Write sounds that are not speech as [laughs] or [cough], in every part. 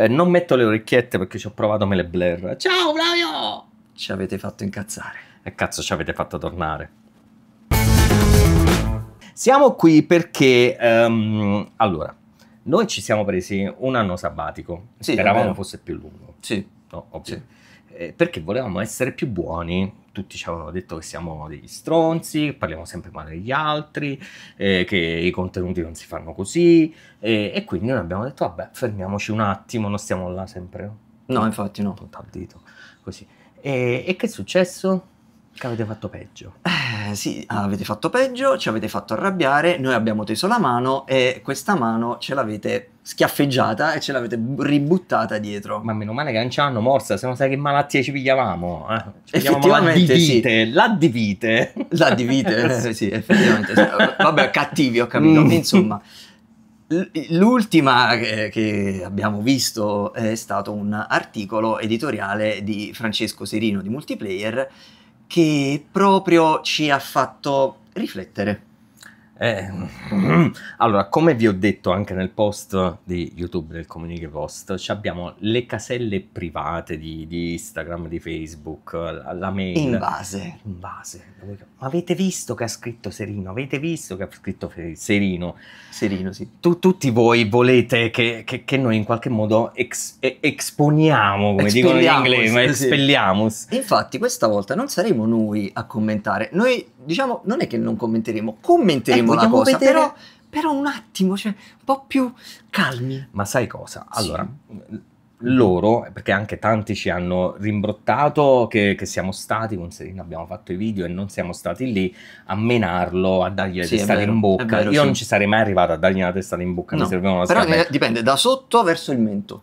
Eh, non metto le orecchiette perché ci ho provato, me le blur. Ciao Flavio! Ci avete fatto incazzare. E eh, cazzo ci avete fatto tornare. Siamo qui perché... Um, allora, noi ci siamo presi un anno sabbatico. Sì, Speravamo fosse più lungo. Sì. No, ovvio. Sì eh, perché volevamo essere più buoni. Tutti ci avevano detto che siamo degli stronzi, che parliamo sempre male degli altri, eh, che i contenuti non si fanno così. Eh, e quindi noi abbiamo detto: vabbè, fermiamoci un attimo, non stiamo là sempre. No, infatti no. Punta il dito, così. E, e che è successo? Che avete fatto peggio. Eh, sì, avete fatto peggio, ci avete fatto arrabbiare, noi abbiamo teso la mano e questa mano ce l'avete schiaffeggiata e ce l'avete ributtata dietro. Ma meno male che non ci hanno morsa, se no sai che malattie ci pigliavamo. Eh? Ci effettivamente, divite, sì. la divite. La divite, eh, [laughs] sì, effettivamente. Vabbè, cattivi, ho capito. Mm. Insomma, l'ultima che, che abbiamo visto è stato un articolo editoriale di Francesco Serino di Multiplayer che proprio ci ha fatto riflettere. Eh, mm-hmm. allora, come vi ho detto anche nel post di YouTube del Community Post, abbiamo le caselle private di, di Instagram, di Facebook, la, la mail. Invase. Invase. Ma avete visto che ha scritto Serino? Avete visto che ha scritto Serino? Serino, sì. Tu, tutti voi volete che, che, che, noi in qualche modo ex, esponiamo, come dicono gli inglesi, ma espelliamo. Infatti, questa volta non saremo noi a commentare. Noi, diciamo, non è che non commenteremo, commenteremo po' la cosa. Vedere... Però, però, un attimo, cioè, un po' più calmi. Ma sai cosa? Allora, sì. loro, perché anche tanti ci hanno rimbrottato che, che, siamo stati con Serena, abbiamo fatto i video e non siamo stati lì a menarlo, a dargli la sì, testata in bocca. Vero, Io sì. non ci sarei mai arrivato a dargli una testata in bocca, no. mi servivano Però che dipende da sotto verso il mento.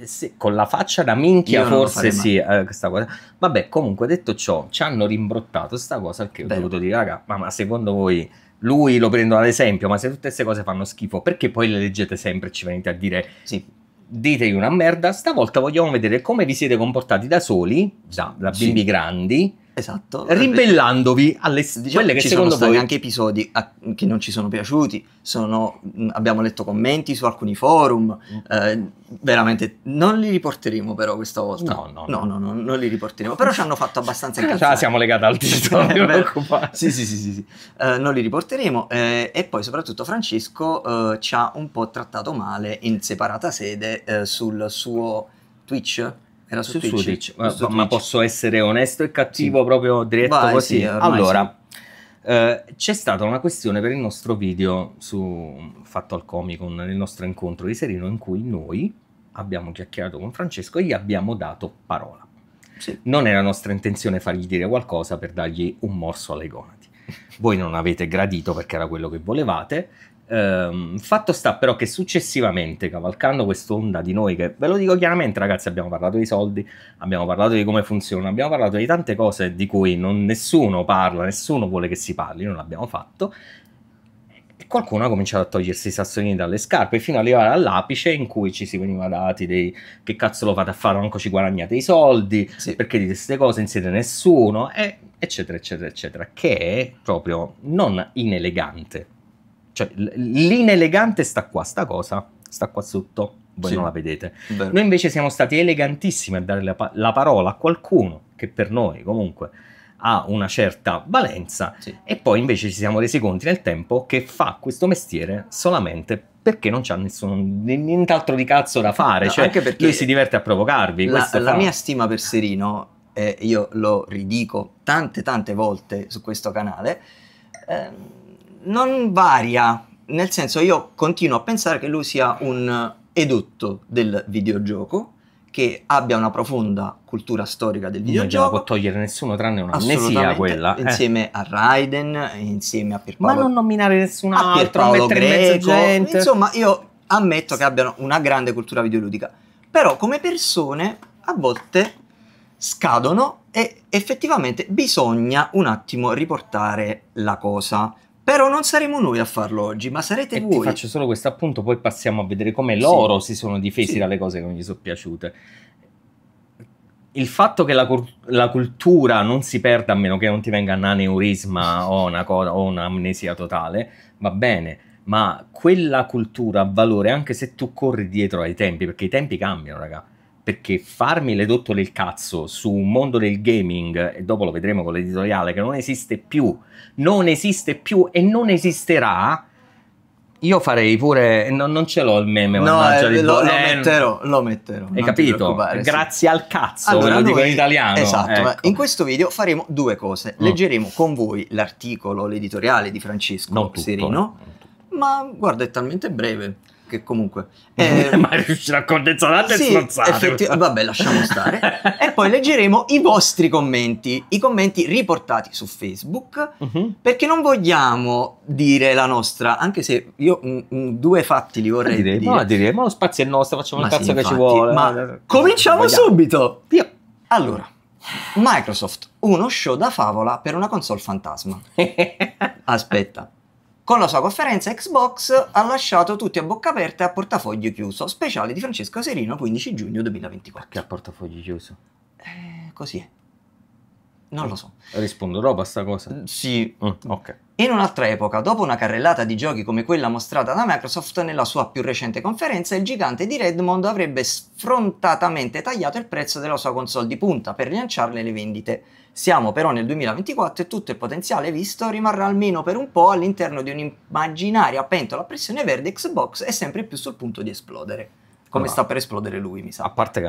Eh sì, con la faccia da minchia forse sì, eh, questa cosa. Vabbè, comunque detto ciò, ci hanno rimbrottato questa cosa che ho Beh. dovuto dire, raga, ma, ma secondo voi lui lo prendo ad esempio, ma se tutte queste cose fanno schifo, perché poi le leggete sempre e ci venite a dire sì. ditegli una merda, stavolta vogliamo vedere come vi siete comportati da soli, da, da bimbi sì. grandi, Esatto. Eh, ribellandovi alle diciamo, quelle che ci secondo sono voi... anche episodi a, che non ci sono piaciuti, sono, abbiamo letto commenti su alcuni forum, mm. eh, veramente non li riporteremo però questa volta. No, no, no, no, no, no non li riporteremo, però ci hanno fatto abbastanza [laughs] incazzare. Ah, siamo legati al [laughs] titolo, eh, non Sì, sì, sì, sì, sì. Eh, non li riporteremo eh, e poi soprattutto Francesco eh, ci ha un po' trattato male in separata sede sul suo Twitch era su, su Twitch. Twitch. Ma, su ma Twitch. posso essere onesto e cattivo sì. proprio diretto Vai, così? Sì, allora, sì. eh, c'è stata una questione per il nostro video su, fatto al Comic Con, nel nostro incontro di Serino, in cui noi abbiamo chiacchierato con Francesco e gli abbiamo dato parola. Sì. Non era nostra intenzione fargli dire qualcosa per dargli un morso alle gonadi. Voi non avete gradito perché era quello che volevate, Um, fatto sta però che successivamente, cavalcando quest'onda di noi, che ve lo dico chiaramente ragazzi, abbiamo parlato di soldi, abbiamo parlato di come funziona, abbiamo parlato di tante cose di cui non, nessuno parla, nessuno vuole che si parli, non l'abbiamo fatto, e qualcuno ha cominciato a togliersi i sassolini dalle scarpe fino ad arrivare all'apice in cui ci si veniva dati dei che cazzo lo fate a fare, non ci guadagnate i soldi, sì. perché dite queste cose, non siete nessuno, e, eccetera, eccetera, eccetera, che è proprio non inelegante cioè, l'inelegante sta qua, sta cosa, sta qua sotto, voi sì. non la vedete. Vero. Noi invece siamo stati elegantissimi a dare la, pa la, parola a qualcuno che per noi comunque ha una certa valenza sì. e poi invece ci siamo resi conti nel tempo che fa questo mestiere solamente perché non c'ha nient'altro di cazzo da fare, no, cioè anche perché lui si diverte a provocarvi. La, la fa... mia stima per Serino, eh, io lo ridico tante tante volte su questo canale, ehm, non varia, nel senso io continuo a pensare che lui sia un edotto del videogioco che abbia una profonda cultura storica del videogioco. Non gliela può togliere nessuno tranne un'amnesia quella. Eh. Insieme eh. a Raiden, insieme a Pierpaolo. Ma non nominare nessun a altro, Greco. In Insomma, io ammetto che abbiano una grande cultura videoludica. Però come persone a volte scadono e effettivamente bisogna un attimo riportare la cosa. Però non saremo noi a farlo oggi, ma sarete e voi. Ti faccio solo questo appunto, poi passiamo a vedere come loro sì. si sono difesi sì. dalle cose che non gli sono piaciute. Il fatto che la, la, cultura non si perda a meno che non ti venga un aneurisma o, una co- o un'amnesia totale, va bene, ma quella cultura ha valore anche se tu corri dietro ai tempi, perché i tempi cambiano, ragazzi perché farmi le dottole il cazzo su un mondo del gaming, e dopo lo vedremo con l'editoriale, che non esiste più, non esiste più e non esisterà, io farei pure. No, non ce l'ho il meme. No, eh, il lo, lo eh, metterò. Lo metterò. Hai capito? Grazie sì. al cazzo, allora, lo dico noi, in italiano. Esatto. Ecco. In questo video faremo due cose. Mm. Leggeremo con voi l'articolo, l'editoriale di Francesco non Serino. Tutto. Ma guarda, è talmente breve che comunque... Eh, eh [laughs] Ma riuscirà a condensare sì, e strozzare. Effetti, vabbè, lasciamo stare. e poi leggeremo i vostri commenti, i commenti riportati su Facebook, uh-huh. perché non vogliamo dire la nostra, anche se io un, un, due fatti li vorrei ma dire. Ma diremo lo spazio è nostro, facciamo ma il sì, cazzo infatti, che ci vuole. Ma eh, cominciamo subito! Via. Allora... Microsoft, uno show da favola per una console fantasma. [laughs] Aspetta, con la sua conferenza Xbox ha lasciato tutti a bocca aperta e a portafoglio chiuso, speciale di Francesco Serino 15 giugno 2024. Che a portafoglio chiuso? Eh, così è. Non lo so. Rispondo dopo a sta cosa? Mm, sì. Mm, mm, ok. In un'altra epoca, dopo una carrellata di giochi come quella mostrata da Microsoft nella sua più recente conferenza, il gigante di Redmond avrebbe sfrontatamente tagliato il prezzo della sua console di punta per rilanciarle le vendite. Siamo però nel 2024 e tutto il potenziale visto rimarrà almeno per un po' all'interno di un'immaginaria pentola a pressione verde Xbox e sempre più sul punto di esplodere come no. sta per esplodere lui, mi sa. A parte che [laughs]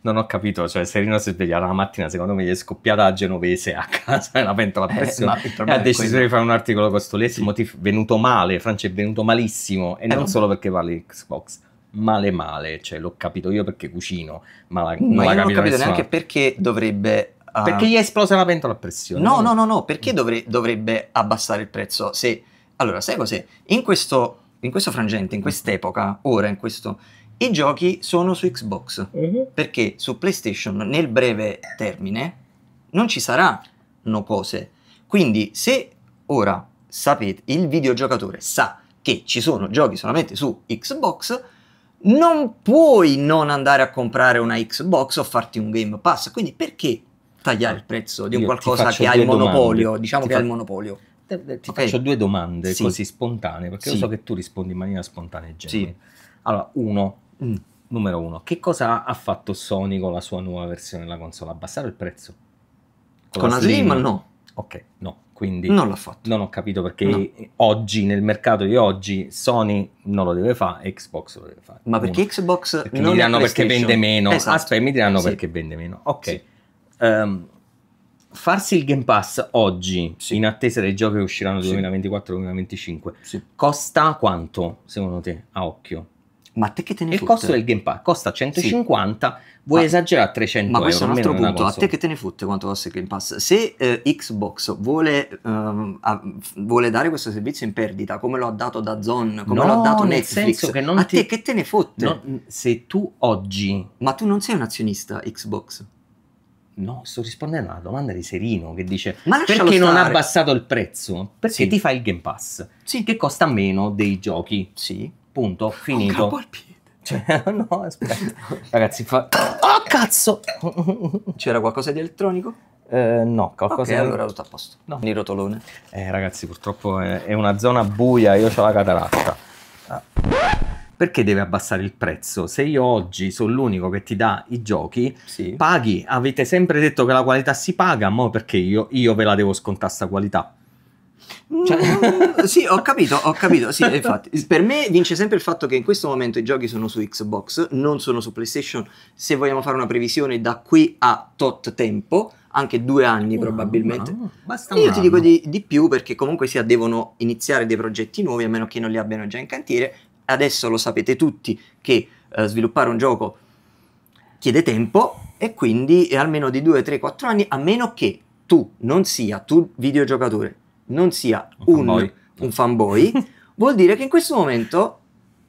non ho capito, cioè Serino si è svegliato la mattina, secondo me gli è scoppiata la genovese a casa la pentola a pressione eh, e ha deciso quello. di fare un articolo con questo Lessimo, sì. venuto male, Francia è venuto malissimo e eh, non, non solo perché parli Xbox male male, cioè l'ho capito io perché cucino, ma la, ma non l'ha capito, capito neanche perché dovrebbe uh... perché gli è esplosa la pentola a pressione. No, no, no, no, perché dovre- dovrebbe abbassare il prezzo se Allora, sai cos'è? In questo in questo frangente, in quest'epoca, ora in questo i giochi sono su Xbox uh-huh. perché su PlayStation nel breve termine non ci saranno cose. Quindi se ora sapete, il videogiocatore sa che ci sono giochi solamente su Xbox, non puoi non andare a comprare una Xbox o farti un Game Pass. Quindi perché tagliare il prezzo di un qualcosa che ha il monopolio? Domande. Diciamo ti che fa... ha il monopolio. Ti okay. faccio due domande sì. così spontanee, perché sì. so che tu rispondi in maniera spontanea. e Sì. Allora, uno, Mm. Numero uno, che cosa ha fatto Sony con la sua nuova versione della console? Abbassare il prezzo? Con, con la Slim? Slim no. Ok, no, quindi non l'ha fatto. Non ho capito perché no. oggi, nel mercato di oggi, Sony non lo deve fare, Xbox lo deve fare. Ma perché Uno. Xbox perché non mi diranno perché vende meno? Esatto. Aspetta, mi diranno sì. perché vende meno. Ok. Sì. Um, farsi il Game Pass oggi, sì. in attesa dei giochi che usciranno nel 2024-2025, costa quanto secondo te a occhio? Ma te che te ne Il fotte? costo del Game Pass costa 150, sì. vuoi ma, esagerare a 300 ma questo è un altro punto, a te che te ne fotte quanto costa il Game Pass? Se eh, Xbox vuole, eh, a, vuole, dare questo servizio in perdita, come lo ha dato da Zon, come no, lo ha dato nel Netflix, che non a ti... te che te ne fotte? Non, se tu oggi... Ma tu non sei un azionista Xbox? No, sto rispondendo alla domanda di Serino che dice Ma perché non ha abbassato il prezzo? Perché sì. ti fa il Game Pass, sì. che costa meno dei giochi. Sì. Punto, finito. Un capo al piede. Cioè, [laughs] no, aspetta. Ragazzi, fa... Oh, cazzo! C'era qualcosa di elettronico? Eh, no, qualcosa. Ok, allora tutto a posto. No. Il rotolone. Eh, ragazzi, purtroppo è, è una zona buia, io ho la cataratta. Ah. Perché deve abbassare il prezzo? Se io oggi sono l'unico che ti dà i giochi, sì. paghi. Avete sempre detto che la qualità si paga, ma perché io, io ve la devo scontare sta qualità? Cioè... Mm. [laughs] sì, ho capito, ho capito. Sì, [laughs] infatti, per me vince sempre il fatto che in questo momento i giochi sono su Xbox, non sono su PlayStation. Se vogliamo fare una previsione da qui a tot tempo, anche due anni oh, probabilmente. No, basta Io ti dico di, di, più perché comunque sia devono iniziare dei progetti nuovi, a meno che non li abbiano già in cantiere. Adesso lo sapete tutti che eh, sviluppare un gioco chiede tempo e quindi è almeno di 2, 3, 4 anni, a meno che tu non sia tu videogiocatore non sia un, un fanboy, un [laughs] fanboy vuol dire che in questo momento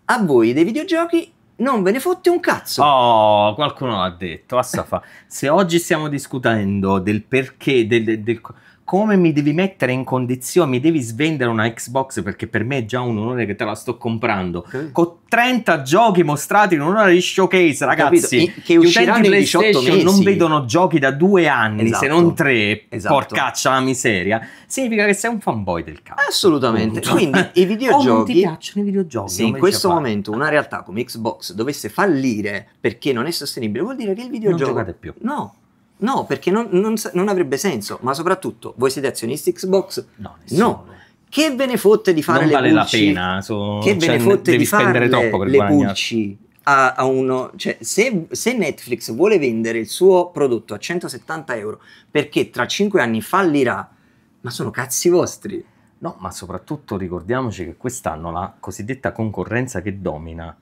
a voi dei videogiochi non ve ne fotte un cazzo. Oh, qualcuno l'ha detto, assa fa. Se oggi stiamo discutendo del perché, del, del, del come mi devi mettere in condizione, mi devi svendere una Xbox perché per me è già un onore che te la sto comprando. Okay. Con 30 giochi mostrati in un'ora di showcase, ragazzi, Capito? che usciranno in 18 mesi. non vedono giochi da due anni, esatto. se non tre, esatto. porcaccia la miseria, significa che sei un fanboy del cazzo. Assolutamente. Punto. Quindi i [laughs] videogiochi... Oh, ti piacciono i videogiochi. Se in questo momento una realtà come Xbox dovesse fallire perché non è sostenibile, vuol dire che il videogioco... Non giocate più. No, No, perché non, non, non, avrebbe senso, ma soprattutto voi siete azionisti Xbox? No, nessuno. no. Che ve ne fotte di fare non le vale pulci? Non vale la pena, so, che ve ne cioè, fotte di fare le pulci a, a, uno, cioè se, se Netflix vuole vendere il suo prodotto a 170 euro perché tra 5 anni fallirà, ma sono cazzi vostri. No, ma soprattutto ricordiamoci che quest'anno la cosiddetta concorrenza che domina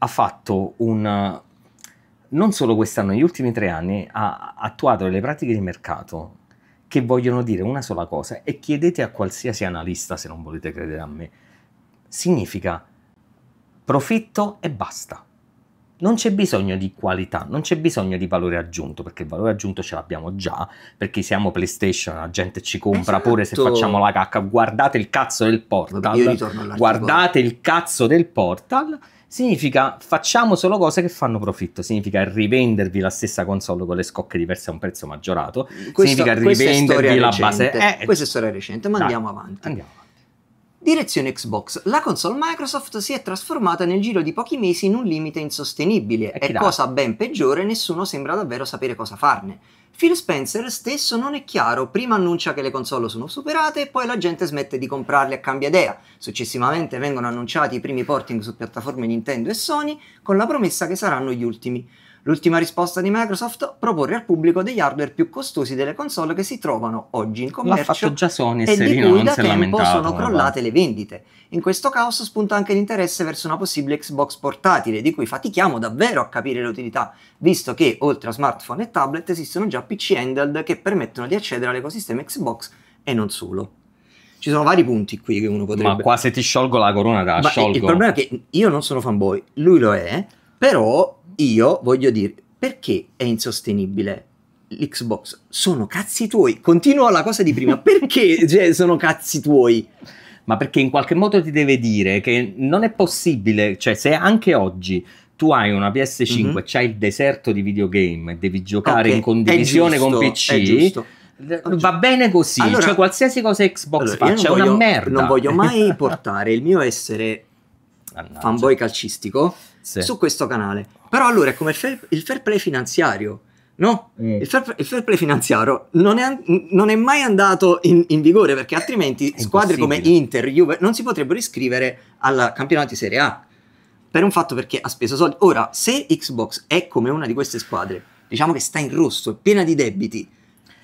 ha fatto un, non solo quest'anno, negli ultimi tre anni ha attuato delle pratiche di mercato che vogliono dire una sola cosa e chiedete a qualsiasi analista se non volete credere a me. Significa profitto e basta. Non c'è bisogno di qualità, non c'è bisogno di valore aggiunto, perché il valore aggiunto ce l'abbiamo già, perché siamo PlayStation, la gente ci compra esatto. pure se facciamo la cacca. Guardate il cazzo del portal. Guardate il cazzo del portal significa facciamo solo cose che fanno profitto, significa rivendervi la stessa console con le scocche diverse a un prezzo maggiorato, Questo, significa rivendervi la recente. base... Eh, questa è storia recente, ma dai, andiamo avanti. Andiamo Direzione Xbox. La console Microsoft si è trasformata nel giro di pochi mesi in un limite insostenibile e cosa ben peggiore nessuno sembra davvero sapere cosa farne. Phil Spencer stesso non è chiaro, prima annuncia che le console sono superate e poi la gente smette di comprarle a cambia idea. Successivamente vengono annunciati i primi porting su piattaforme Nintendo e Sony con la promessa che saranno gli ultimi. L'ultima risposta di Microsoft proporre al pubblico degli hardware più costosi delle console che si trovano oggi in commercio L'ha fatto già Sony, e di cui da tempo sono crollate le vendite. In questo caos spunta anche l'interesse verso una possibile Xbox portatile, di cui fatichiamo davvero a capire l'utilità, visto che oltre a smartphone e tablet esistono già PC handheld che permettono di accedere all'ecosistema Xbox e non solo ci sono vari punti qui che uno potrebbe. Ma qua se ti sciolgo la corona, da sciolgo. Il problema è che io non sono fanboy, lui lo è, però io voglio dire, perché è insostenibile l'Xbox? Sono cazzi tuoi. Continua la cosa di prima. [laughs] Perché cioè, sono cazzi tuoi? Ma perché in qualche modo ti deve dire che non è possibile, cioè se anche oggi tu hai una PS5, mm-hmm. c'hai il deserto di videogame, e devi giocare okay. in condivisione giusto, con PC. Va bene così, allora, cioè qualsiasi cosa Xbox allora, faccia è una voglio, merda. Non voglio mai [laughs] portare il mio essere Annaggia. fanboy calcistico sì. su questo canale. Però allora è come il fair, il fair play finanziario. No, mm. il, fair, il, fair, play finanziario non è, non è mai andato in, in, vigore perché eh, altrimenti squadre come Inter, Juve non si potrebbero iscrivere al campionato di Serie A per un fatto perché ha speso soldi. Ora, se Xbox è come una di queste squadre, diciamo che sta in rosso, è piena di debiti,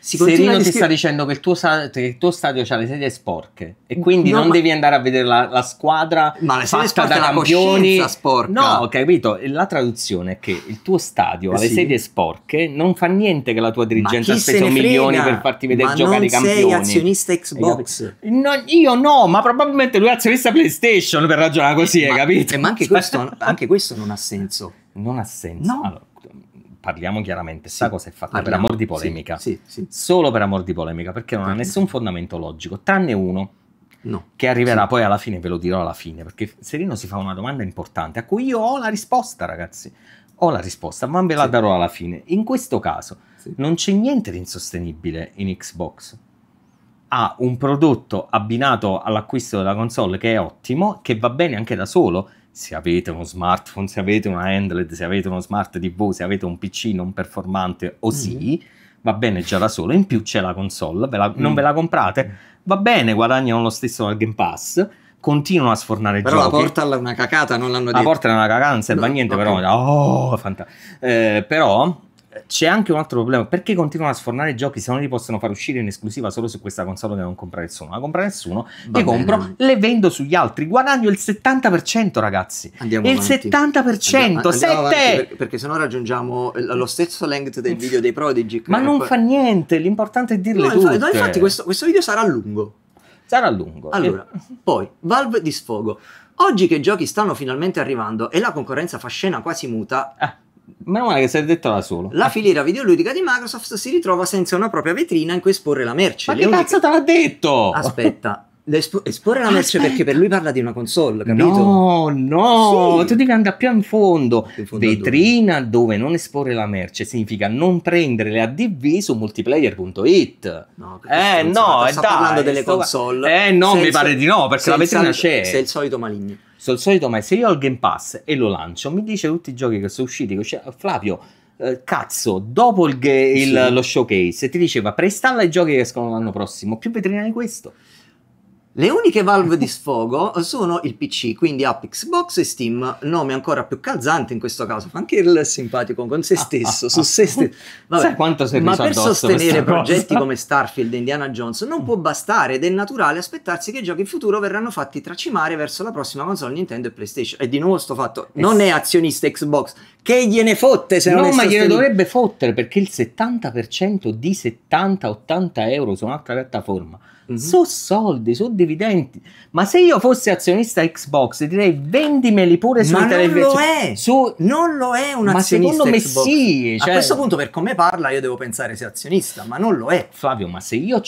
si Serino ti sta dicendo che il, tuo, che il tuo stadio ha le sedie sporche e quindi no, non ma... devi andare a vedere la, la squadra ma le fatta da campioni sporca. no capito la traduzione è che il tuo stadio ha eh sì. le sedie sporche non fa niente che la tua dirigenza ha speso milioni per farti vedere ma giocare i campioni sei azionista Xbox no, io no ma probabilmente lui è azionista PlayStation per ragionare così ma, hai capito eh, ma anche [laughs] questo, anche questo non ha senso non ha senso no allora parliamo chiaramente, sta sì, cosa è fatta parliamo. per amor di polemica. Sì, sì, Solo per amor di polemica, perché non ha nessun fondamento logico, tranne uno no. che arriverà poi alla fine, ve lo dirò alla fine, perché Serino si fa una domanda importante a cui io ho la risposta, ragazzi. Ho la risposta, ma ve la darò alla fine. In questo caso non c'è niente di insostenibile in Xbox. Ha un prodotto abbinato all'acquisto della console che è ottimo, che va bene anche da solo se avete uno smartphone, se avete una handled, se avete uno smart TV, se avete un PC non performante o sì, mm. va bene già da solo. In più c'è la console, ve la, mm. non ve la comprate, va bene, guadagnano lo stesso al Game Pass. Continuano a sfornare però giochi. Però la porta è una cacata, non l'hanno detto. La porta è una cacata, non serve no, a niente, no, però... Oh, fanta- eh, però c'è anche un altro problema. Perché continuano a sfornare i giochi se non li possono far uscire in esclusiva solo su questa console che non compra nessuno? La compra nessuno, Va le bene. compro, le vendo sugli altri. Guadagno il 70%, ragazzi. Andiamo il avanti. 70%, andiamo, 7! Avanti, per, perché sennò raggiungiamo lo stesso length del video dei Prodigy. Ma non fa niente, l'importante è dirle no, tutte. No, infatti questo, questo video sarà lungo. Sarà lungo. Allora, e... poi, Valve di sfogo. Oggi che i giochi stanno finalmente arrivando e la concorrenza fa scena quasi muta, ah Meno male che sei detto da solo. La filiera videoludica di Microsoft si ritrova senza una propria vetrina in cui esporre la merce. Ma Le che uniche... cazzo te l'ha detto? Aspetta. [laughs] Espo- esporre la merce Aspetta. perché per lui parla di una console, capito? No, no, sì. tu devi andare più in fondo. In fondo Vetrina dove? dove? non esporre la merce significa non prendere le ADV su multiplayer.it. No, eh no, sta eh, dai, parlando delle sto... console. Eh no, mi pare di no, perché la vetrina c'è. Sei il solito maligno. Sono il solito, ma se io ho il Game Pass e lo lancio, mi dice tutti i giochi che sono usciti. Cioè, Flavio, eh, cazzo, dopo il, il, sì. lo showcase, ti diceva preinstalla i giochi che escono l'anno prossimo. Più vetrina di questo. Le uniche valve di sfogo sono il PC, quindi App Xbox e Steam, nome ancora più calzante in questo caso, fa anche il simpatico con se stesso, ah, ah, su se stesso. Vabbè, ma per sostenere progetti cosa? come Starfield e Indiana Jones non può bastare ed è naturale aspettarsi che i giochi in futuro verranno fatti tracimare verso la prossima console Nintendo e PlayStation. E di nuovo sto fatto, eh non è azionista Xbox, che gliene fotte se no, non è No, ma gliene dovrebbe fottere perché il 70% di 70-80 euro su un'altra piattaforma mm-hmm. su soldi, su dividendi. Ma se io fossi azionista Xbox, direi vendimeli pure su televisione. Non lo è, su... non lo è un ma azionista. Ma secondo Xbox. sì. Cioè... A questo punto, per come parla, io devo pensare sia azionista, ma non lo è. Flavio, ma se io ho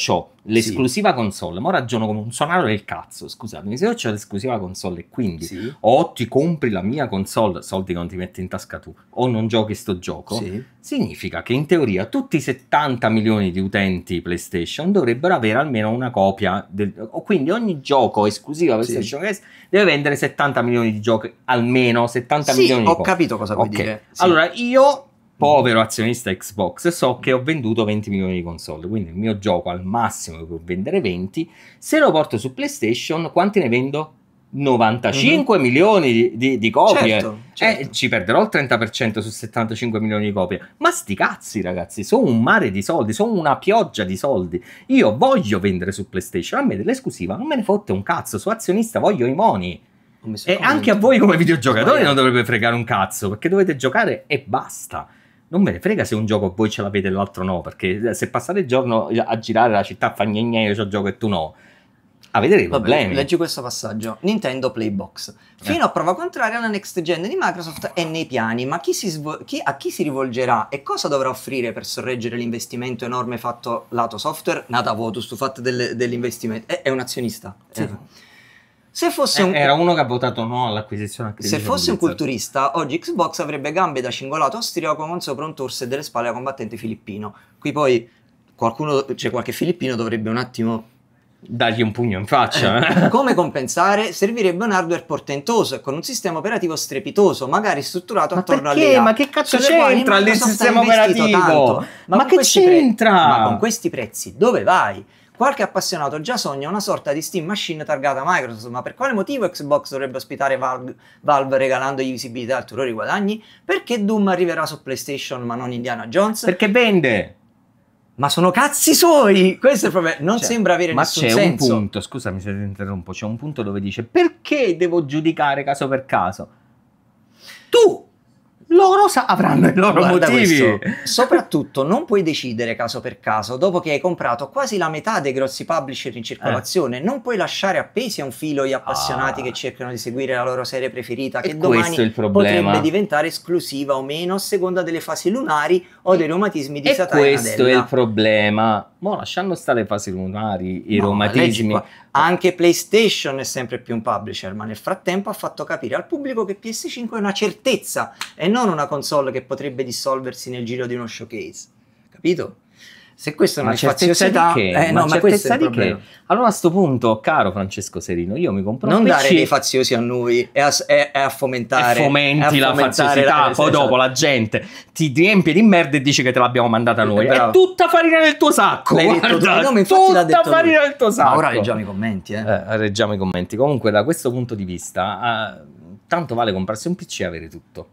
l'esclusiva sì. console, ma ragiono come un sonaro del cazzo, scusatemi, se io ho l'esclusiva console e quindi sì. o ti compri la mia console, soldi che non ti metti in tasca tu, o non giochi sto gioco, sì. significa che in teoria tutti i 70 milioni di utenti PlayStation dovrebbero avere almeno una copia, del, quindi ogni gioco esclusivo esclusiva PlayStation deve vendere 70 milioni di giochi, almeno 70 milioni di copie. ho capito cosa vuoi okay. dire. Allora io povero azionista Xbox so che ho venduto 20 milioni di console, quindi il mio gioco al massimo può vendere 20, se lo porto su PlayStation quanti ne vendo? 95 mm-hmm. milioni di, di, di copie certo, eh, certo. Eh, ci perderò il 30% su 75 milioni di copie ma sti cazzi ragazzi sono un mare di soldi sono una pioggia di soldi io voglio vendere su playstation a me dell'esclusiva non me ne fotte un cazzo sono azionista voglio i moni e anche a voi come videogiocatori non dovrebbe fregare un cazzo perché dovete giocare e basta non me ne frega se un gioco voi ce l'avete e l'altro no, perché eh, se passate il giorno a girare la città fa gne io c'ho gioco e tu no. Avete dei problemi. Vabbè, leggi questo passaggio. Nintendo Playbox. Fino eh. a prova contraria la next gen di Microsoft è nei piani, ma chi svol- chi, a chi si rivolgerà e cosa dovrà offrire per sorreggere l'investimento enorme fatto lato software? Nata Votus, sul fatto dell'investimento. È, è un azionista. Sì. Eh. Se fosse eh, un... Era uno che ha votato no all'acquisizione. Se fosse un culturista, oggi Xbox avrebbe gambe da cingolato austriaco con sopra un torso e delle spalle da combattente filippino. Qui poi qualcuno, cioè qualche filippino dovrebbe un attimo dargli un pugno in faccia. Eh, eh. Come [laughs] compensare? Servirebbe un hardware portentoso e con un sistema operativo strepitoso, magari strutturato ma attorno perché? all'IA. Ma che cazzo c'entra il sistema operativo? Tanto, ma, ma che c'entra? Pre- ma con questi prezzi dove vai? Qualche appassionato già sogna una sorta di Steam Machine targata Microsoft, ma per quale motivo Xbox dovrebbe ospitare Valve, Valve regalandogli visibilità e ulteriori guadagni? Perché Doom arriverà su PlayStation ma non Indiana Jones? Perché vende! Ma sono cazzi suoi! Questo è proprio. Non cioè, sembra avere nessun senso. Ma c'è un punto, scusami se ti interrompo, c'è un punto dove dice perché devo giudicare caso per caso? Tu loro sa- avranno i loro Guarda motivi. Questo. Soprattutto non puoi decidere caso per caso, dopo che hai comprato quasi la metà dei grossi publisher in circolazione, eh. non puoi lasciare appesi a un filo gli appassionati ah. che cercano di seguire la loro serie preferita, e che domani potrebbe diventare esclusiva o meno a seconda delle fasi lunari o dei reumatismi di Satana. Questo è il problema. Mo lasciando stare le fasi lunari, i no, reumatismi. Certo. Anche PlayStation è sempre più un publisher, ma nel frattempo ha fatto capire al pubblico che PS5 è una certezza e non una console che potrebbe dissolversi nel giro di uno showcase. Capito? Se questa è una certezza di che, eh, no, ma certezza di che, allora a questo punto, caro Francesco Serino, io mi compro non un PC. Non dare dei faziosi a noi, e a, è, è a fomentare. E fomenti la faziosità, poi dopo la gente ti riempie di merda e dice che te l'abbiamo mandata eh, noi. Bravo. È tutta farina nel tuo sacco. L'hai guarda, detto tu. no, tutta detto farina lui. del tuo sacco. Ma ora leggiamo i commenti. Eh. eh. leggiamo i commenti. Comunque, da questo punto di vista, eh, tanto vale comprarsi un PC e avere tutto.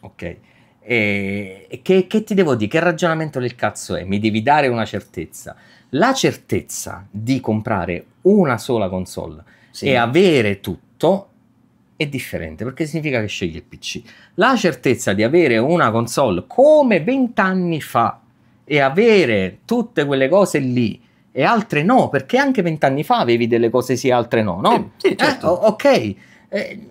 Ok e che, che, ti devo dire? Che ragionamento del cazzo è? Mi devi dare una certezza. La certezza di comprare una sola console sì. e avere tutto è differente perché significa che scegli il PC. La certezza di avere una console come vent'anni fa e avere tutte quelle cose lì e altre no, perché anche vent'anni fa avevi delle cose sì e altre no, no? Sì, sì, eh, certo. eh, ok. Eh,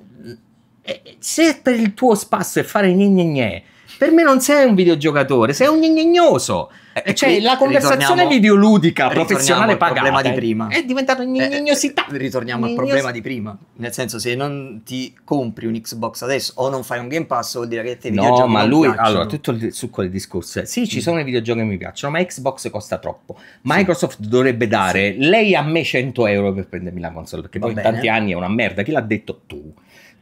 se per il tuo spasso è fare gne gne gne per me non sei un videogiocatore, sei un gnignoso. Eh, e cioè, la conversazione videoludica professionale pagata problema di prima. è diventata gnignosità. Eh, eh ritorniamo Gnignos... al problema di prima. Nel senso, se non ti compri un Xbox adesso o non fai un Game Pass, vuol dire che te videogiochi No, ma lui, piacciono. allora, tutto il succo del discorso è, sì, ci mm. sono i videogiochi che mi piacciono, ma Xbox costa troppo. Microsoft sì. dovrebbe dare, sì. lei a me 100 euro per prendermi la console, perché poi in tanti anni è una merda. Chi l'ha detto? Tu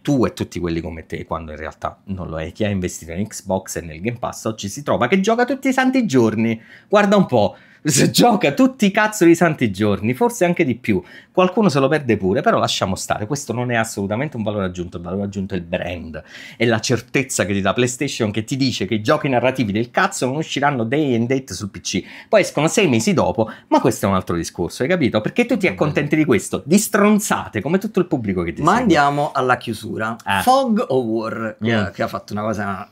tu e tutti quelli come te, quando in realtà non lo è. Chi ha investito in Xbox e nel Game Pass oggi si trova che gioca tutti i santi giorni. Guarda un po'. Si [laughs] gioca tutti i cazzo di santi giorni, forse anche di più. Qualcuno se lo perde pure, però lasciamo stare. Questo non è assolutamente un valore aggiunto. Il valore aggiunto è il brand. È la certezza che ti dà PlayStation che ti dice che i giochi narrativi del cazzo non usciranno day and date sul PC. Poi escono sei mesi dopo, ma questo è un altro discorso, hai capito? Perché tu ti mm. accontenti di questo, di stronzate, come tutto il pubblico che ti Ma segue. andiamo alla chiusura. Eh. Fog o War, mm. che ha fatto una cosa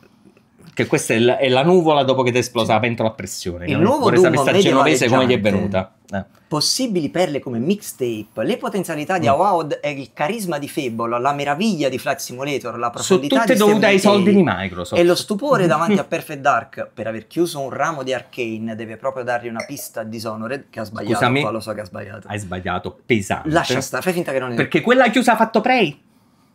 che questa è la, è la nuvola dopo che ti è esplosa la pentola a pressione. Il nuovo Vorrei Doom sapere sta genovese come gli è venuta. Eh. Possibili perle come mixtape, le potenzialità di mm. Awad e il carisma di Fable, la meraviglia di Flight Simulator, la profondità Sono tutte di dovute ai soldi di Microsoft. E lo stupore [laughs] davanti a Perfect Dark per aver chiuso un ramo di Arcane deve proprio dargli una pista a Dishonored che ha sbagliato. Scusami, qua lo so che ha sbagliato. Hai sbagliato, pesante. Lascia stare, fai finta che non è. Perché quella chiusa ha fatto Prey.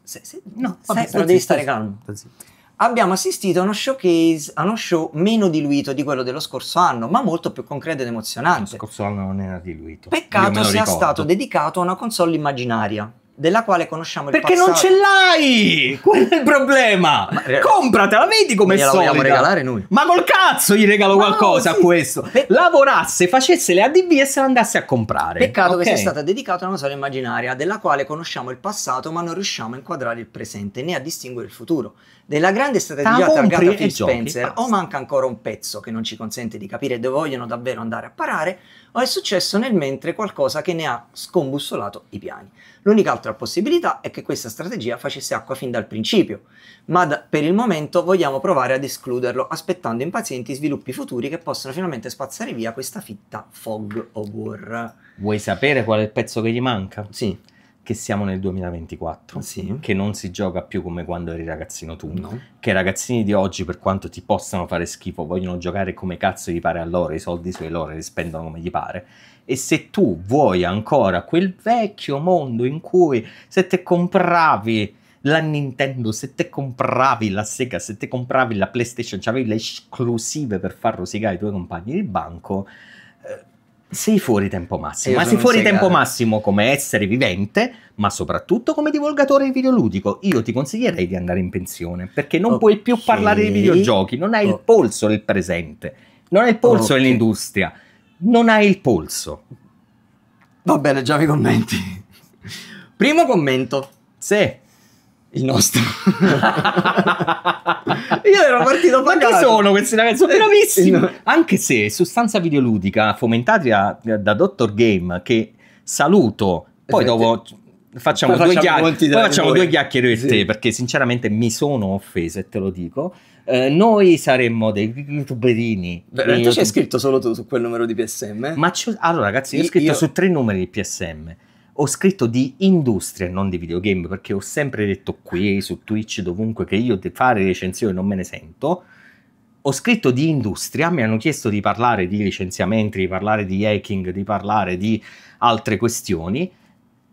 Se, se, no, vabbè, però devi stare calmo. Zitto abbiamo assistito a uno showcase, a uno show meno diluito di quello dello scorso anno, ma molto più concreto ed emozionante. Lo scorso anno non era diluito. Peccato sia ricordo. stato dedicato a una console immaginaria della quale conosciamo il Perché passato. Perché non ce l'hai! Quello è il problema! Ma, eh, Compratela, vedi come solida. vogliamo regalare noi. Ma col cazzo gli regalo qualcosa no, sì. a questo. Pe Lavorasse, facesse le ADB e se la andasse a comprare. Peccato okay. che sia stata dedicata a una storia immaginaria della quale conosciamo il passato ma non riusciamo a inquadrare il presente né a distinguere il futuro. Della grande strategia targata a Phil Spencer o manca ancora un pezzo che non ci consente di capire dove vogliono davvero andare a parare o è successo nel mentre qualcosa che ne ha scombussolato i piani. L'unica altra possibilità è che questa strategia facesse acqua fin dal principio, ma da, per il momento vogliamo provare ad escluderlo, aspettando impazienti sviluppi futuri che possano finalmente spazzare via questa fitta fog o burr. Vuoi sapere qual è il pezzo che gli manca? Sì. Che siamo nel 2024, sì. che non si gioca più come quando eri ragazzino tu, no. che i ragazzini di oggi, per quanto ti possano fare schifo, vogliono giocare come cazzo gli pare a loro, i soldi sui loro li spendono come gli pare e se tu vuoi ancora quel vecchio mondo in cui se te compravi la Nintendo, se te compravi la Sega, se te compravi la PlayStation, cioè avevi le esclusive per far rosicare i tuoi compagni di banco, eh, sei fuori tempo massimo. ma sei fuori segale. tempo massimo come essere vivente, ma soprattutto come divulgatore videoludico. Io ti consiglierei di andare in pensione perché non okay. puoi più parlare di videogiochi, non hai okay. il polso del presente, non hai il polso okay. dell'industria non hai il polso. Va bene, già i commenti. Primo commento, se il nostro. [laughs] Io ero partito Ma che sono questi ragazzi? Sono bravissimi. No. Anche se sostanza videoludica fomentata da Dottor Game, che saluto, poi esatto. dopo facciamo, poi due, facciamo, chiacch- poi facciamo due chiacchiere per sì. te, perché sinceramente mi sono offeso e te lo dico. Eh, noi saremmo dei youtuberini. Veramente c'è scritto solo tu su quel numero di PSM? Ma allora, ragazzi, io ho scritto io... su tre numeri di PSM. Ho scritto di industria, non di videogame, perché ho sempre detto qui, su Twitch, dovunque, che io fare recensioni non me ne sento. Ho scritto di industria, mi hanno chiesto di parlare di licenziamenti, di parlare di hacking, di parlare di altre questioni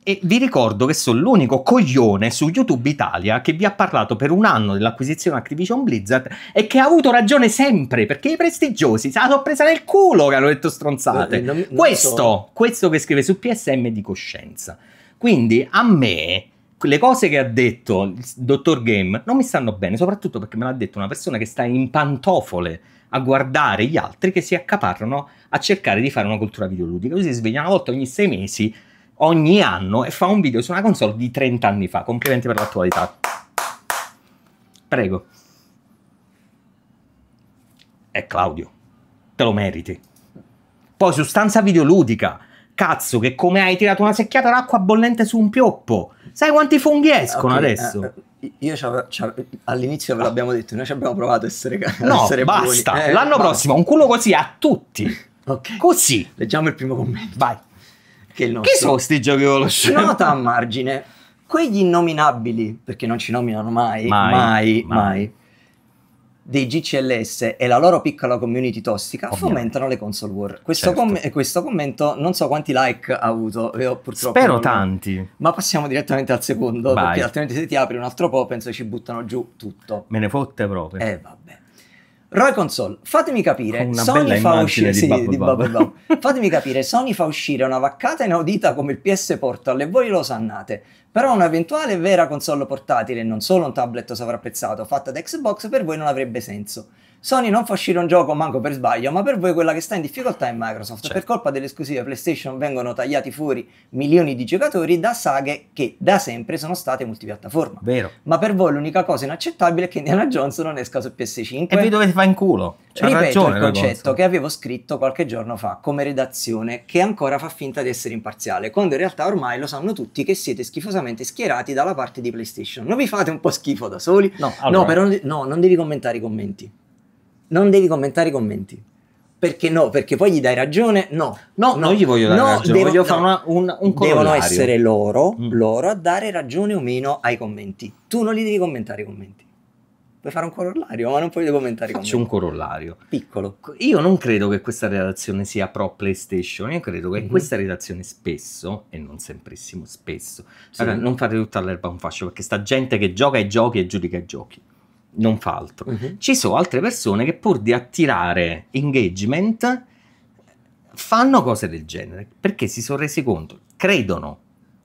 e vi ricordo che sono l'unico coglione su YouTube Italia che vi ha parlato per un anno dell'acquisizione Activision Blizzard e che ha avuto ragione sempre perché i prestigiosi se la sono presa nel culo che hanno detto stronzate. Eh, eh non, non questo, so. questo che scrive su PSM di coscienza. Quindi a me le cose che ha detto il dottor Game non mi stanno bene, soprattutto perché me l'ha detto una persona che sta in pantofole a guardare gli altri che si accaparrano a cercare di fare una cultura videoludica. Lui si sveglia una volta ogni sei mesi ogni anno e fa un video su una console di 30 anni fa. Complimenti per l'attualità. Prego. E Claudio, te lo meriti. Poi su stanza videoludica. Cazzo, che come hai tirato una secchiata d'acqua bollente su un pioppo. Sai quanti funghi escono okay, eh, adesso? Eh, eh, io all'inizio ve l'abbiamo detto, noi ci abbiamo provato a essere No, essere basta. Eh, L'anno prossimo un culo così a tutti. [laughs] Okay. Così. Leggiamo il primo commento. Vai che il nostro... Che sono sti giochi con lo scemo? Nota a margine, quegli innominabili, perché non ci nominano mai, mai, mai, mai, mai dei GCLS e la loro piccola community tossica Ovviamente. fomentano le console war. Questo, certo. com- questo, commento non so quanti like ha avuto, io purtroppo spero non... tanti. Ma passiamo direttamente al secondo, Vai. perché altrimenti se ti apri un altro po' penso che ci buttano giù tutto. Me ne fotte proprio. Eh vabbè. Roy Console, fatemi capire, Sony fa uscire sì, Bubble di Bubble fatemi capire, Sony fa uscire una vaccata inaudita come il PS Portal e voi lo sannate. Però un'eventuale vera console portatile, non solo un tablet sovrapprezzato, fatta da Xbox, per voi non avrebbe senso. Sony non fa uscire un gioco manco per sbaglio, ma per voi quella che sta in difficoltà è Microsoft. Certo. Per colpa delle esclusive PlayStation vengono tagliati fuori milioni di giocatori da saghe che da sempre sono state multipiattaforma. Vero. Ma per voi l'unica cosa inaccettabile è che Indiana Jones non esca su PS5. E vi dovete fare in culo. C'ha Ripeto ragione, il concetto che avevo scritto qualche giorno fa come redazione, che ancora fa finta di essere imparziale, quando in realtà ormai lo sanno tutti che siete schifosamente schierati dalla parte di PlayStation. Non vi fate un po' schifo da soli? No, allora. no però no, non devi commentare i commenti non devi commentare i commenti. Perché no? Perché poi gli dai ragione? No. No, no. non gli voglio dare no, ragione, devo, voglio no. fare una, un, un Devono essere loro, mm. loro a dare ragione o meno ai commenti. Tu non li devi commentare i commenti. Puoi fare un corollario, ma non puoi commentare i commenti. Faccio un corollario. Piccolo. Io non credo che questa redazione sia pro PlayStation, io credo che mm-hmm. questa redazione spesso, e non semprissimo, spesso, sì. allora, non fate tutta l'erba un fascio, perché sta gente che gioca ai giochi e giudica i giochi non fa altro. Uh-huh. Ci sono altre persone che pur di attirare engagement fanno cose del genere perché si sono resi conto, credono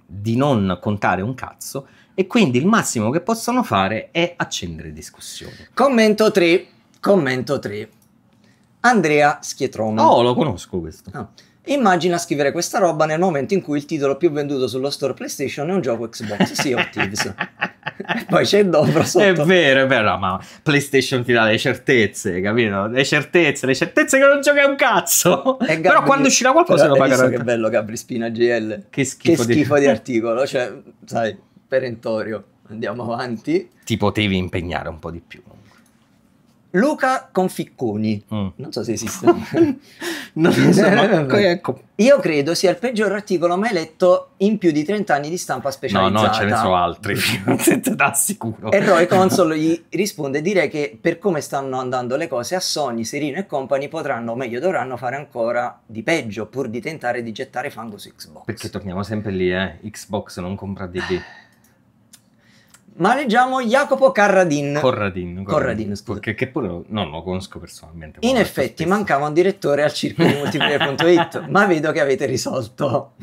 di non contare un cazzo e quindi il massimo che possono fare è accendere discussioni. Commento 3, commento 3. Andrea Schietrone. Oh, lo conosco questo. Ah. Immagina scrivere questa roba nel momento in cui il titolo più venduto sullo store PlayStation è un gioco Xbox Sea of Thieves. [laughs] Poi c'è il Dobro sotto. È vero, è vero, ma PlayStation ti dà le certezze, capito? Le certezze, le certezze che non giochi a un cazzo. [laughs] Gabri... Però quando uscirà qualcosa lo pagherà. Che bello Gabri Spina GL. Che schifo, che schifo di... di articolo, cioè, sai, perentorio. Andiamo avanti. Ti potevi impegnare un po' di più. Luca Conficconi. Mm. Non so se esiste. [laughs] non lo so, [laughs] eh, Io credo sia il peggior articolo mai letto in più di 30 anni di stampa specializzata. No, no, ce ne sono altri, [laughs] Ti assicuro. E Roy Consol gli risponde, direi che per come stanno andando le cose a Sony, Serino e Company potranno, o meglio dovranno, fare ancora di peggio, pur di tentare di gettare fango su Xbox. Perché torniamo sempre lì, eh? Xbox non compra DD. [sighs] ma leggiamo Jacopo Carradin. Corradin. Corradin, Corradin scusa. Che, pure non lo conosco personalmente. In effetti spesso. mancava un direttore al circo di multiplayer.it, [laughs] ma vedo che avete risolto.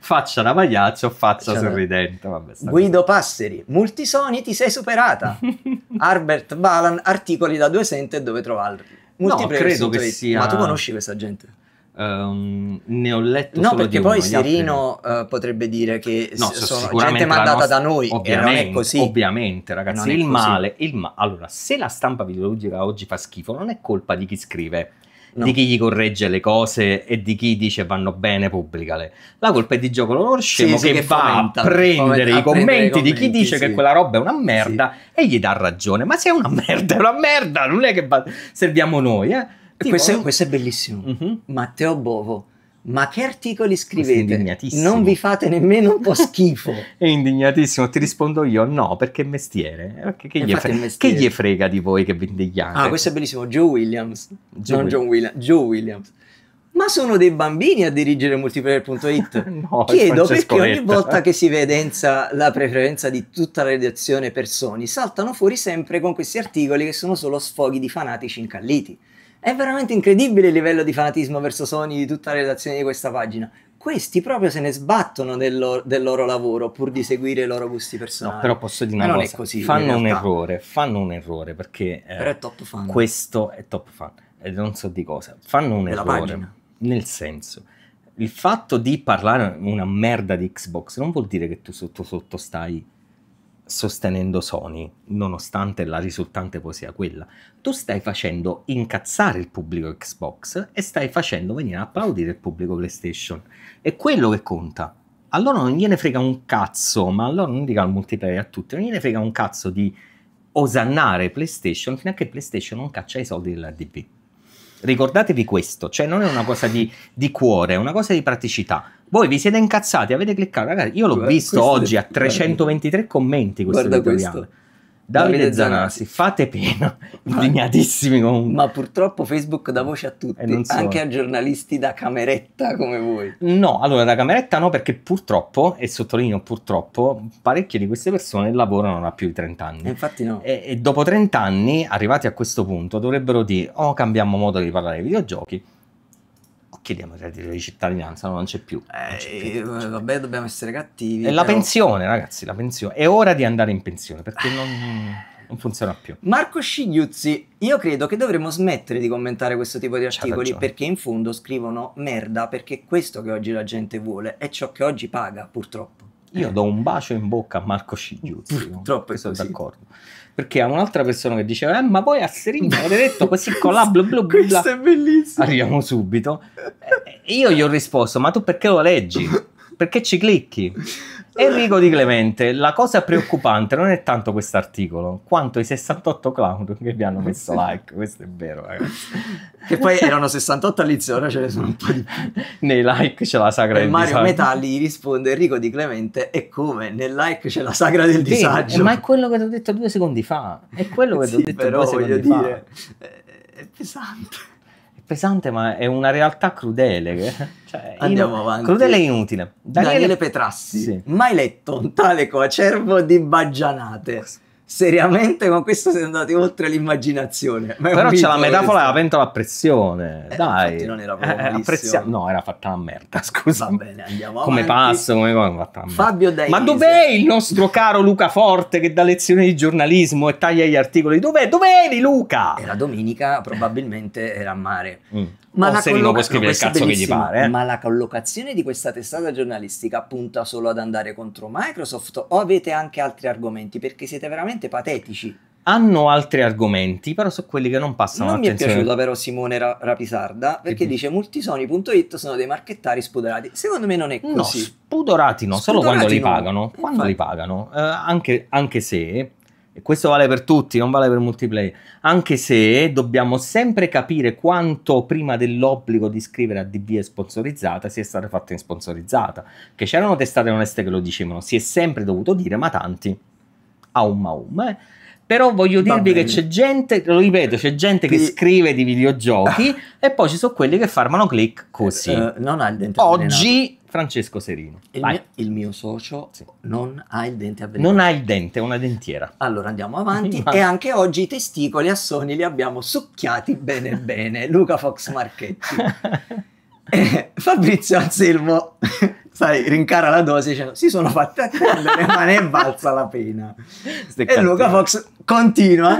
faccia da pagliaccio, faccia, faccia sorridente. Vabbè, Guido così. Passeri, multisoni ti sei superata. [laughs] Albert Balan, articoli da due e dove trovarli. No, credo che sia... Ma tu conosci questa gente? Um, ne ho letto no, perché poi uno, Serino altri... uh, eh, potrebbe dire che no, s- sono gente mandata nostra... da noi ovviamente, non è così. Ovviamente, ragazzi, il male, il ma... allora, se la stampa videologica oggi fa schifo, non è colpa di chi scrive. No. di chi gli corregge le cose e di chi dice vanno bene, pubblicale. La colpa è di gioco loro scemo sì, che, che, va fomenta, a, prendere, a prendere i commenti di chi dice sì. che quella roba è una merda e gli dà ragione. Ma se è una [laughs] merda, è una merda, non è che va... serviamo noi, eh. Questo è, questo è, bellissimo. Mm-hmm. Matteo Bovo. Ma che articoli scrivete? Non vi fate nemmeno un po' schifo. [laughs] è indignatissimo, ti rispondo io: no, perché è mestiere. Eh, che, gli, fre- mestiere. che gli frega di voi che vi indignate? Ah, questo è bellissimo. Joe Williams, Joe non Williams. John Williams, Joe Williams. Ma sono dei bambini a dirigere multiplayer.it? [laughs] no, Chiedo perché ogni volta che si [laughs] vede Enza la preferenza di tutta la redazione per Sony, saltano fuori sempre con questi articoli che sono solo sfoghi di fanatici incalliti. È veramente incredibile il livello di fanatismo verso Sony di tutta la redazione di questa pagina. Questi proprio se ne sbattono del, loro, del loro lavoro pur di seguire i loro gusti personali. No, però posso dire una Ma cosa: così, fanno un errore, fanno un errore perché eh, è top fan. questo è top fan e eh, non so di cosa. Fanno un Della errore pagina. nel senso il fatto di parlare una merda di Xbox non vuol dire che tu sotto sotto stai sostenendo Sony, nonostante la risultante poi sia quella, tu stai facendo incazzare il pubblico Xbox e stai facendo venire a applaudire il pubblico PlayStation. È quello che conta. Allora non gliene frega un cazzo, ma allora non dica al multiplayer a tutti, non gliene frega un cazzo di osannare PlayStation fino a che PlayStation non caccia i soldi dell'ADB. Ricordatevi questo, cioè non è una cosa di, di cuore, è una cosa di praticità voi vi siete incazzati, avete cliccato. Ragazzi, io l'ho guarda, visto oggi è... a 323 commenti questo guarda editoriale. Questo. Davide, Davide Zanassi, fate pena, [laughs] indignatissimi comunque. Ma purtroppo Facebook dà voce a tutti, eh, so. anche a giornalisti da cameretta come voi. No, allora da cameretta no, perché purtroppo, e sottolineo purtroppo, parecchie di queste persone lavorano da più di 30 anni. E eh, infatti no. E, e dopo 30 anni, arrivati a questo punto, dovrebbero dire, oh cambiamo modo di parlare ai videogiochi, chiediamo il reddito di cittadinanza, no, non c'è più. Non c'è più, Eh, vabbè, dobbiamo essere cattivi. E la pensione, ragazzi, la pensione. È ora di andare in pensione perché non, non funziona più. Marco Scigliuzzi, io credo che dovremmo smettere di commentare questo tipo di articoli perché in fondo scrivono merda perché è questo che oggi la gente vuole è ciò che oggi paga, purtroppo. Io do un bacio in bocca a Marco Scigliuzzi. Purtroppo Sono d'accordo perché a un'altra persona che diceva eh, ma poi a Serino avete detto così con la blu blu blu questo è bellissimo arriviamo subito e io gli ho risposto ma tu perché lo leggi? perché ci clicchi? Esatto. Enrico Di Clemente, la cosa preoccupante non è tanto questo articolo, quanto i 68 clown che vi hanno messo [laughs] like, questo è vero ragazzi. Che poi erano 68 all'inizio, ora ce ne sono un po' di più. Nei like c'è la sagra e del Mario disagio. Metalli risponde Enrico Di Clemente, e come? Nel like c'è la sagra del sì, disagio. Ma è quello che ti ho detto due secondi fa, è quello che sì, ti ho detto però, due secondi fa. Dire, è pesante pesante, ma è una realtà crudele. [laughs] cioè, [laughs] Andiamo in, avanti. Crudele e inutile. Daniele, Daniele Petrassi, sì. mai letto un tale coacervo di baggianate seriamente con questo siete andati oltre l'immaginazione. Però c'è la metafora della pentola a pressione, eh, dai. non era proprio eh, eh apprezzia- No, era fatta una merda, [laughs] scusa. Va bene, andiamo avanti. Come passo, come cosa fatta una merda. Fabio Ma dov'è il nostro caro Luca Forte che dà lezioni di giornalismo e taglia gli articoli? Dov'è? eri Luca? Era domenica, probabilmente era a mare. Mm. Ma, la colloca- pare, eh? ma la collocazione di questa testata giornalistica punta solo ad andare contro Microsoft o avete anche altri argomenti? Perché siete veramente veramente patetici. Hanno altri argomenti, però sono quelli che non passano Non attenzione. mi è piaciuto però Simone Ra- Rapisarda, perché mm. dice multisoni.it sono dei marchettari spudorati. Secondo me non è così. No, spudorati no, spudorati solo quando no. li pagano. Eh, quando Infatti. li pagano, eh, anche, anche se e questo vale per tutti, non vale per multiplayer, anche se dobbiamo sempre capire quanto prima dell'obbligo di scrivere a DB è sponsorizzata sia stata fatta in sponsorizzata, che c'erano testate oneste che lo dicevano, si è sempre dovuto dire, ma tanti aum aum. Eh. Però voglio dirvi che c'è gente, lo ripeto, c'è gente che, che scrive di videogiochi ah. e poi ci sono quelli che farmano click così. Eh, eh, Oggi Francesco Serino. Il mio, il, mio, socio sì. non ha il dente avvelenato. Non ha il dente, è una dentiera. Allora andiamo avanti. [laughs] Ma... E anche oggi i testicoli a Sony li abbiamo succhiati bene bene. Luca Fox Marchetti. [laughs] Eh, Fabrizio Anselmo sai, rincara la dose dicendo si sono fatte attendere [laughs] ma ne è valsa la pena. Steccante. e Luca Fox continua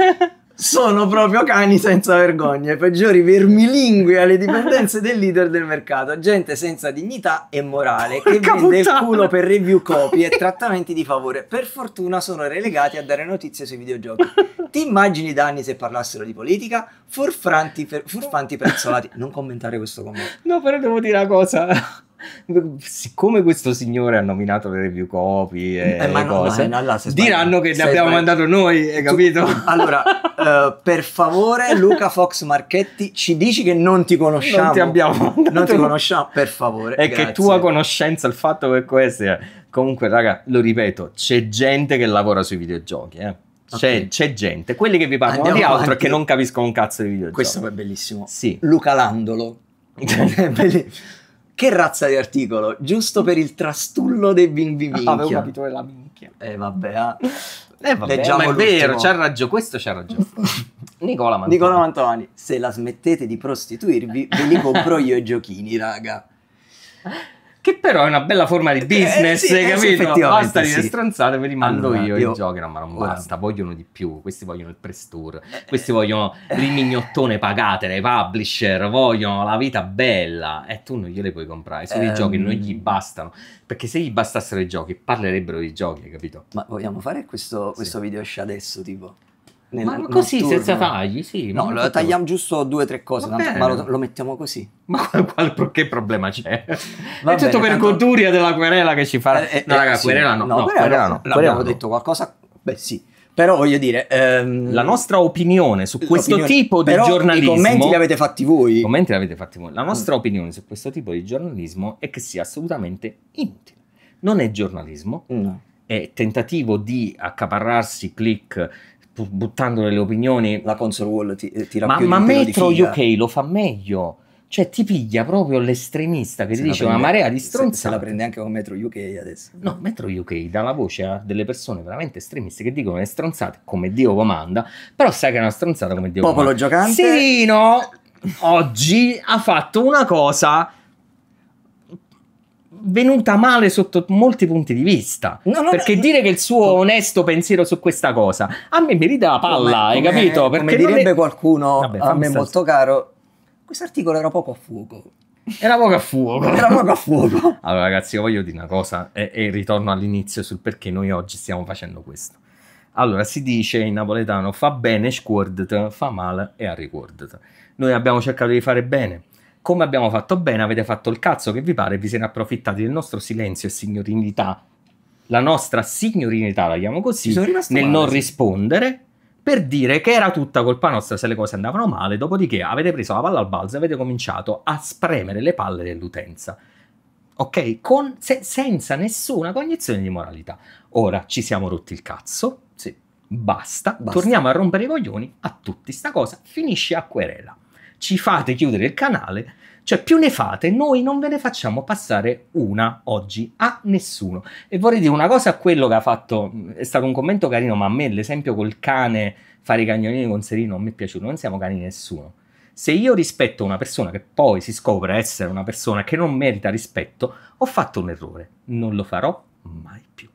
sono proprio cani senza vergogna, i peggiori vermilingui alle dipendenze del leader del mercato, gente senza dignità e morale Porca che vende puttana. il culo per review copie e trattamenti di favore. Per fortuna sono relegati a dare notizie sui videogiochi. Ti immagini danni se parlassero di politica? Furfanti, furfanti [laughs] prezzolati. Non commentare questo commento. No, però devo dire una cosa siccome questo signore ha nominato le review copy e eh, ma cose, no, no, no, diranno che le abbiamo sbagliato. mandato noi, hai capito? allora, uh, per favore, Luca Fox Marchetti, ci dici che non ti conosciamo. Non ti abbiamo Non ti conosciamo, per favore. E che tua conoscenza il fatto che questo Comunque, raga, lo ripeto, c'è gente che lavora sui videogiochi, eh. C'è, okay. c'è, gente, quelli che vi parlano Andiamo di altro avanti. che non capiscono un cazzo di videogiochi. Questo è bellissimo. Sì. Luca Landolo. [laughs] è bellissimo che razza di articolo, giusto per il trastullo dei bimbi minchia. Avevo capito della minchia. Eh vabbè, ah. eh, vabbè Leggiamo ma è vero, c'ha ragione, questo c'ha ragione. [laughs] Nicola Mantoni. Nicola Mantoni, se la smettete di prostituirvi, ve li compro io i giochini, raga. Che però è una bella forma di eh, business, eh, sì, capito? Basta di sì. stronzate, ve li mando allora, io, io i giochi, no, ma non basta, vogliono di più, questi vogliono il press tour, questi vogliono il mignottone pagate dai publisher, vogliono la vita bella e tu non gliele puoi comprare, sono um... i giochi non gli ehm. bastano, perché se gli bastassero i giochi parlerebbero di giochi, capito? Ma vogliamo fare questo, questo sì. video esce adesso tipo? Nel, ma così, notturno. senza tagli, sì. No, lo tagliamo giusto due o tre cose, tanto, ma lo, lo, mettiamo così. Ma qual, qual, che problema c'è? Va Eccetto bene, per tanto... conturia della querela che ci farà Eh, eh, no, eh, raga, sì. querela no. No, no, querela no. L'abbiamo no. detto qualcosa... Beh, sì. Però voglio dire, ehm, la nostra opinione su questo tipo di però giornalismo. I commenti li avete fatti voi. I commenti li avete fatti voi. La mm. nostra mm. opinione su questo tipo di giornalismo è che sia assolutamente inutile. Non è giornalismo, mm. è tentativo di accaparrarsi click buttando nelle opinioni. La console wall ti, eh, tira ma, più Ma Metro UK lo fa meglio. Cioè, ti piglia proprio l'estremista che se ti dice prende, una marea di stronzate. Se, se, la prende anche con Metro UK adesso. No, Metro UK dà la voce a delle persone veramente estremiste che dicono le stronzate come Dio comanda, però sai che è una stronzata come Dio Popolo comanda. Popolo giocante. Sirino oggi ha fatto una cosa venuta male sotto molti punti di vista. No, perché no, dire che il suo onesto pensiero su questa cosa a me mi la palla, come, hai capito? Perché come direbbe è... qualcuno Vabbè, a me molto caro, questo articolo era poco a fuoco. Era poco a fuoco. Era poco a fuoco. [laughs] allora, ragazzi, io voglio dire una cosa e, e ritorno all'inizio sul perché noi oggi stiamo facendo questo. Allora, si dice in napoletano fa bene squardet, fa male e arriquardet. Noi abbiamo cercato di fare bene come abbiamo fatto bene, avete fatto il cazzo che vi pare, vi siete approfittati del nostro silenzio e signorinità, la nostra signorinità, la chiamo così, nel male. non rispondere per dire che era tutta colpa nostra se le cose andavano male, dopodiché avete preso la palla al balzo e avete cominciato a spremere le palle dell'utenza. Ok? Con, se, senza nessuna cognizione di moralità. Ora ci siamo rotti il cazzo, sì, basta, basta. torniamo a rompere i coglioni a tutti, sta cosa finisce a querela ci fate chiudere il canale, cioè più ne fate, noi non ve ne facciamo passare una oggi a nessuno. E vorrei dire una cosa a quello che ha fatto, è stato un commento carino, ma a me l'esempio col cane, fare i cagnolini con Serino non mi è piaciuto, non siamo cani di nessuno. Se io rispetto una persona che poi si scopre essere una persona che non merita rispetto, ho fatto un errore, non lo farò mai più.